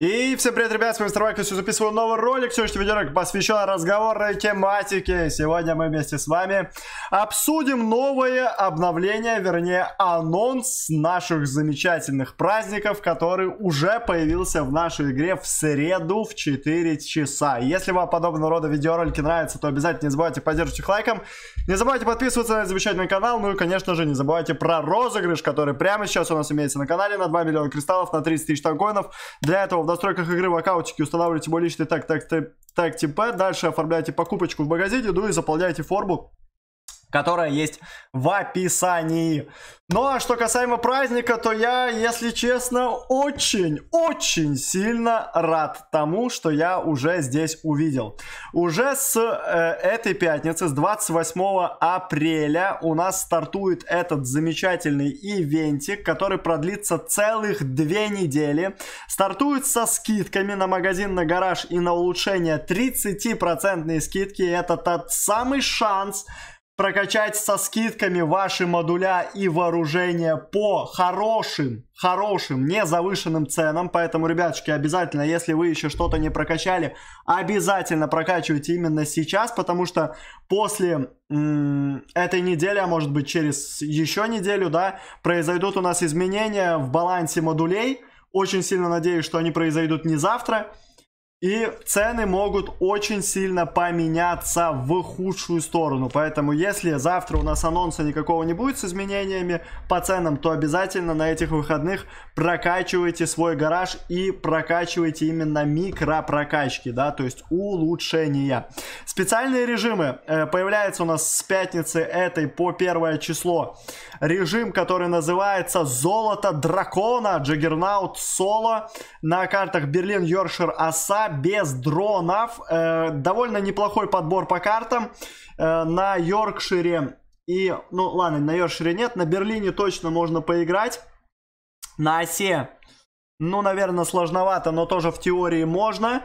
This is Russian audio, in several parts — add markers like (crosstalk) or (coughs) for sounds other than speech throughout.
И всем привет, ребят, с вами Старвайк, сегодня записываю новый ролик, сегодняшний видеоролик посвящен разговорной тематике. Сегодня мы вместе с вами обсудим новое обновление, вернее анонс наших замечательных праздников, который уже появился в нашей игре в среду в 4 часа. Если вам подобного рода видеоролики нравятся, то обязательно не забывайте поддерживать их лайком, не забывайте подписываться на этот замечательный канал, ну и, конечно же, не забывайте про розыгрыш, который прямо сейчас у нас имеется на канале на 2 миллиона кристаллов, на 30 тысяч токенов. Для этого настройках игры в аккаунтике устанавливайте мой личный тег, тег, тег, тег ТП. Типа, дальше оформляйте покупочку в магазине, ну и заполняйте форму которая есть в описании. Ну а что касаемо праздника, то я, если честно, очень-очень сильно рад тому, что я уже здесь увидел. Уже с э, этой пятницы, с 28 апреля, у нас стартует этот замечательный ивентик, который продлится целых две недели. Стартует со скидками на магазин, на гараж и на улучшение 30% скидки. Это тот самый шанс, прокачать со скидками ваши модуля и вооружение по хорошим, хорошим, не завышенным ценам. Поэтому, ребятушки, обязательно, если вы еще что-то не прокачали, обязательно прокачивайте именно сейчас, потому что после этой недели, а может быть через еще неделю, да, произойдут у нас изменения в балансе модулей. Очень сильно надеюсь, что они произойдут не завтра. И цены могут очень сильно поменяться в худшую сторону. Поэтому если завтра у нас анонса никакого не будет с изменениями по ценам, то обязательно на этих выходных прокачивайте свой гараж и прокачивайте именно микропрокачки, да, то есть улучшения. Специальные режимы. Э, появляются у нас с пятницы этой по первое число режим, который называется «Золото дракона» Джаггернаут Соло на картах Берлин, Йоршир, Асса без дронов. Э, довольно неплохой подбор по картам. Э, на Йоркшире и, ну ладно, на Йоркшире нет, на Берлине точно можно поиграть. На осе, ну, наверное, сложновато, но тоже в теории можно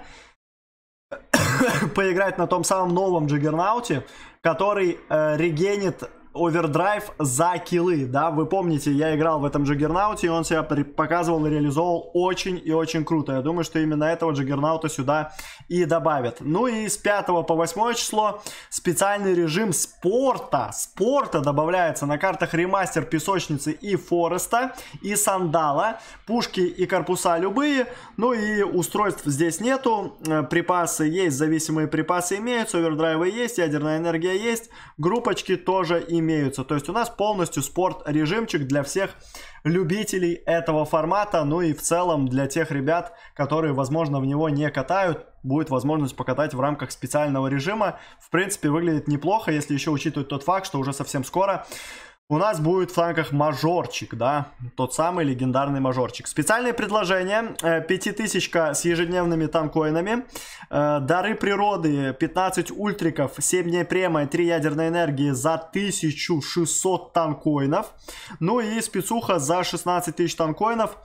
(coughs) поиграть на том самом новом Джиггернауте, который э, регенит овердрайв за килы, да, вы помните, я играл в этом Джаггернауте, и он себя показывал и реализовал очень и очень круто. Я думаю, что именно этого Джаггернаута сюда и добавят. Ну и с 5 по 8 число специальный режим спорта, спорта добавляется на картах ремастер Песочницы и Фореста, и Сандала, пушки и корпуса любые, ну и устройств здесь нету, э, припасы есть, зависимые припасы имеются, овердрайвы есть, ядерная энергия есть, группочки тоже имеются имеются. То есть у нас полностью спорт-режимчик для всех любителей этого формата, ну и в целом для тех ребят, которые, возможно, в него не катают, будет возможность покатать в рамках специального режима. В принципе, выглядит неплохо, если еще учитывать тот факт, что уже совсем скоро у нас будет в фланках мажорчик, да, тот самый легендарный мажорчик. Специальные предложения, э, пятитысячка с ежедневными танкоинами, э, дары природы, 15 ультриков, 7 дней према и 3 ядерной энергии за 1600 танкоинов, ну и спецуха за 16 тысяч танкоинов.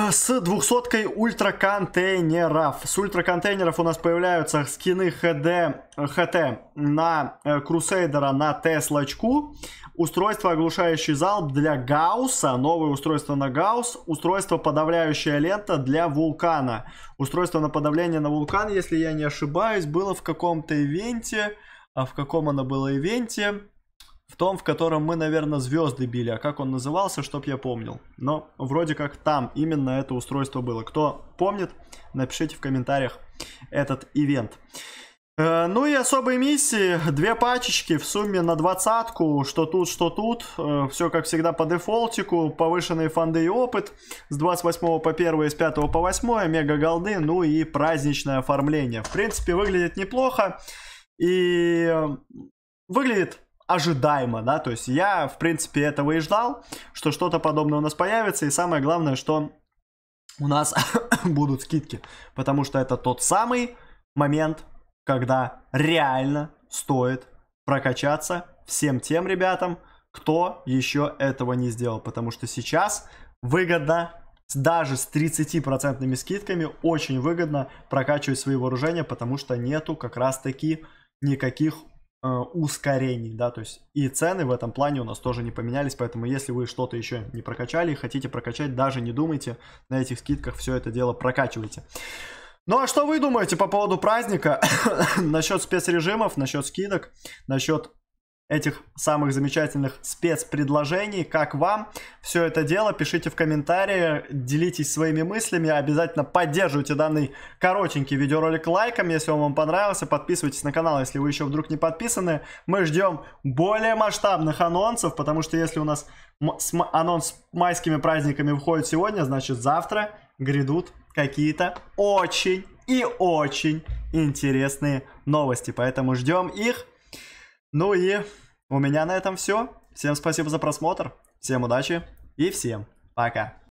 А, с двухсоткой ультраконтейнеров. С ультраконтейнеров у нас появляются скины HD, HT на э, Крусейдера, на Теслочку. Устройство оглушающий залп для Гаусса, новое устройство на Гаус устройство подавляющая лента для Вулкана. Устройство на подавление на Вулкан, если я не ошибаюсь, было в каком-то ивенте. А в каком оно было ивенте? В том, в котором мы, наверное, звезды били, а как он назывался, чтоб я помнил. Но вроде как там именно это устройство было. Кто помнит, напишите в комментариях этот ивент. Э, ну и особые миссии, две пачечки в сумме на двадцатку, что тут, что тут, э, все как всегда по дефолтику, повышенные фонды и опыт, с 28 по 1 и с 5 по 8, мега голды, ну и праздничное оформление. В принципе, выглядит неплохо и э, выглядит ожидаемо, да, то есть я, в принципе, этого и ждал, что что-то подобное у нас появится, и самое главное, что у нас (coughs) будут скидки, потому что это тот самый момент, когда реально стоит прокачаться всем тем ребятам, кто еще этого не сделал, потому что сейчас выгодно даже с 30% процентными скидками очень выгодно прокачивать свои вооружения, потому что нету как раз таки никаких Э, ускорений, да, то есть и цены в этом плане у нас тоже не поменялись, поэтому если вы что-то еще не прокачали хотите прокачать, даже не думайте, на этих скидках все это дело прокачивайте. Ну а что вы думаете по поводу праздника, (coughs) насчет спецрежимов, насчет скидок, насчет этих самых замечательных спецпредложений, как вам? все это дело. Пишите в комментарии, делитесь своими мыслями, обязательно поддерживайте данный коротенький видеоролик лайком, если он вам понравился. Подписывайтесь на канал, если вы еще вдруг не подписаны. Мы ждем более масштабных анонсов, потому что если у нас анонс с майскими праздниками выходит сегодня, значит завтра грядут какие-то очень и очень интересные новости. Поэтому ждем их. Ну и у меня на этом все. Всем спасибо за просмотр. Всем удачи. И всем пока.